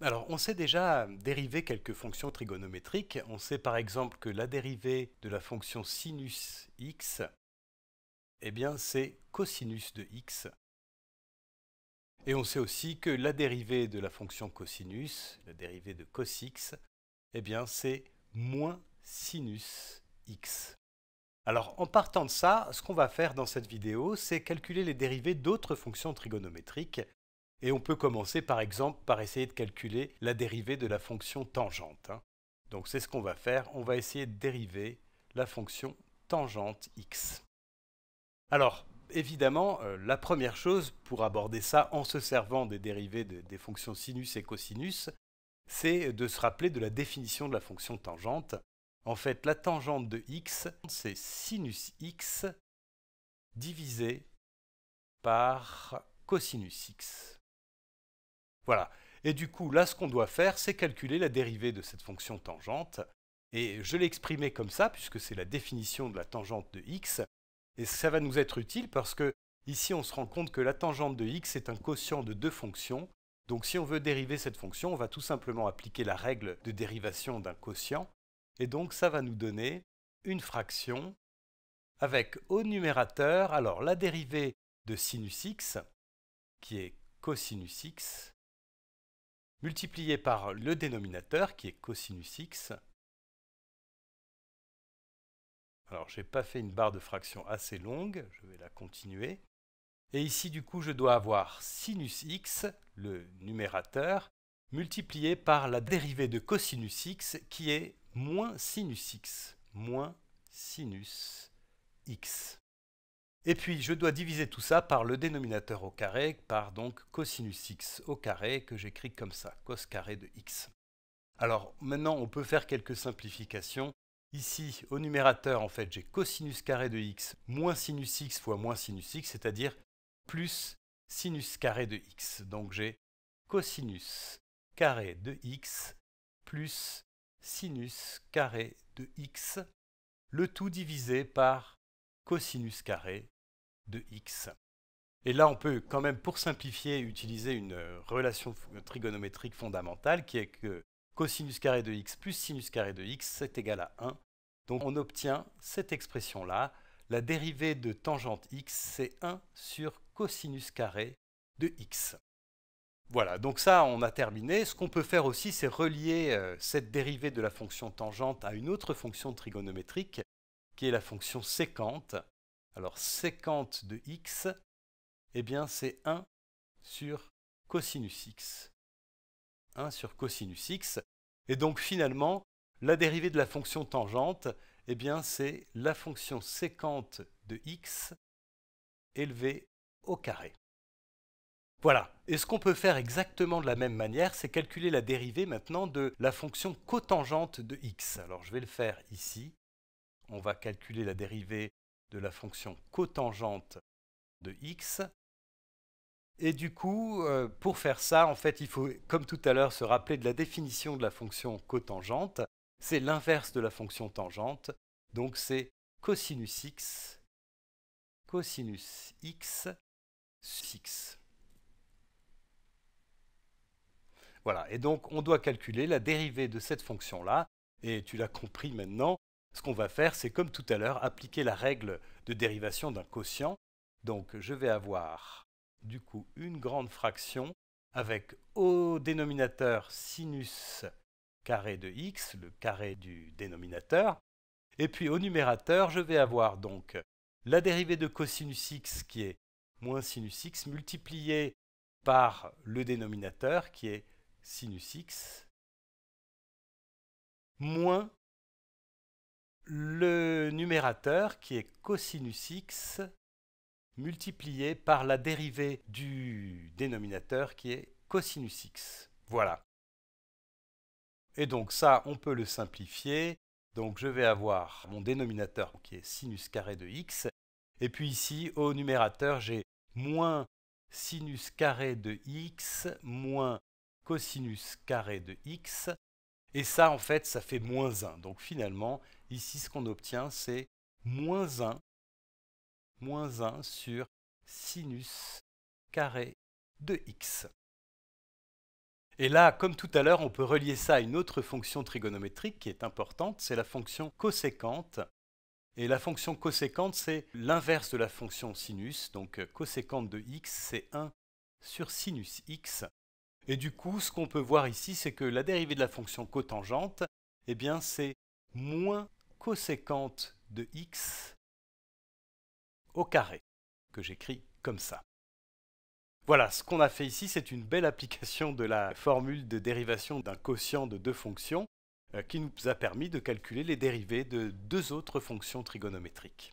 Alors, on sait déjà dériver quelques fonctions trigonométriques. On sait par exemple que la dérivée de la fonction sinus x, eh bien, c'est cosinus de x. Et on sait aussi que la dérivée de la fonction cosinus, la dérivée de cos x, eh bien, c'est moins sinus x. Alors, en partant de ça, ce qu'on va faire dans cette vidéo, c'est calculer les dérivées d'autres fonctions trigonométriques et on peut commencer par exemple par essayer de calculer la dérivée de la fonction tangente. Hein. Donc c'est ce qu'on va faire, on va essayer de dériver la fonction tangente x. Alors évidemment, euh, la première chose pour aborder ça en se servant des dérivées des fonctions sinus et cosinus, c'est de se rappeler de la définition de la fonction tangente. En fait, la tangente de x, c'est sinus x divisé par cosinus x. Voilà. Et du coup, là, ce qu'on doit faire, c'est calculer la dérivée de cette fonction tangente. Et je l'ai exprimée comme ça, puisque c'est la définition de la tangente de x. Et ça va nous être utile parce que ici, on se rend compte que la tangente de x est un quotient de deux fonctions. Donc si on veut dériver cette fonction, on va tout simplement appliquer la règle de dérivation d'un quotient. Et donc ça va nous donner une fraction avec au numérateur, alors la dérivée de sinus x, qui est cosinus x, multiplié par le dénominateur qui est cosinus x. Alors j'ai pas fait une barre de fraction assez longue, je vais la continuer. Et ici du coup je dois avoir sinus x, le numérateur, multiplié par la dérivée de cosinus x qui est moins sinus x, moins sinus x. Et puis je dois diviser tout ça par le dénominateur au carré, par donc cosinus x au carré, que j'écris comme ça, cos carré de x. Alors maintenant on peut faire quelques simplifications. Ici, au numérateur, en fait, j'ai cosinus carré de x moins sinus x fois moins sinus x, c'est-à-dire plus sinus carré de x. Donc j'ai cosinus carré de x plus sinus carré de x, le tout divisé par cosinus carré de x. Et là, on peut quand même, pour simplifier, utiliser une euh, relation trigonométrique fondamentale qui est que cosinus carré de x plus sinus carré de x, c'est égal à 1. Donc on obtient cette expression-là. La dérivée de tangente x, c'est 1 sur cosinus carré de x. Voilà, donc ça, on a terminé. Ce qu'on peut faire aussi, c'est relier euh, cette dérivée de la fonction tangente à une autre fonction trigonométrique qui est la fonction sécante. Alors sécante de x, eh bien c'est 1 sur cosinus x. 1 sur cosinus x. Et donc finalement, la dérivée de la fonction tangente, eh bien c'est la fonction sécante de x élevée au carré. Voilà. Et ce qu'on peut faire exactement de la même manière, c'est calculer la dérivée maintenant de la fonction cotangente de x. Alors je vais le faire ici on va calculer la dérivée de la fonction cotangente de x. Et du coup, euh, pour faire ça, en fait, il faut, comme tout à l'heure, se rappeler de la définition de la fonction cotangente. C'est l'inverse de la fonction tangente, donc c'est cosinus x, cosinus x, x. Voilà, et donc on doit calculer la dérivée de cette fonction-là, et tu l'as compris maintenant, ce qu'on va faire, c'est comme tout à l'heure, appliquer la règle de dérivation d'un quotient. Donc je vais avoir du coup une grande fraction avec au dénominateur sinus carré de x, le carré du dénominateur. Et puis au numérateur, je vais avoir donc la dérivée de cosinus x qui est moins sinus x multipliée par le dénominateur qui est sinus x moins le numérateur qui est cosinus x multiplié par la dérivée du dénominateur qui est cosinus x. Voilà. Et donc ça, on peut le simplifier. Donc je vais avoir mon dénominateur qui est sinus carré de x. Et puis ici, au numérateur, j'ai moins sinus carré de x moins cosinus carré de x. Et ça, en fait, ça fait moins 1. Donc finalement, Ici, ce qu'on obtient, c'est moins 1, 1 sur sinus carré de x. Et là, comme tout à l'heure, on peut relier ça à une autre fonction trigonométrique qui est importante, c'est la fonction coséquente. Et la fonction coséquente, c'est l'inverse de la fonction sinus, donc euh, coséquente de x, c'est 1 sur sinus x. Et du coup, ce qu'on peut voir ici, c'est que la dérivée de la fonction cotangente, eh bien, c'est moins cosécante de x au carré, que j'écris comme ça. Voilà, ce qu'on a fait ici, c'est une belle application de la formule de dérivation d'un quotient de deux fonctions euh, qui nous a permis de calculer les dérivées de deux autres fonctions trigonométriques.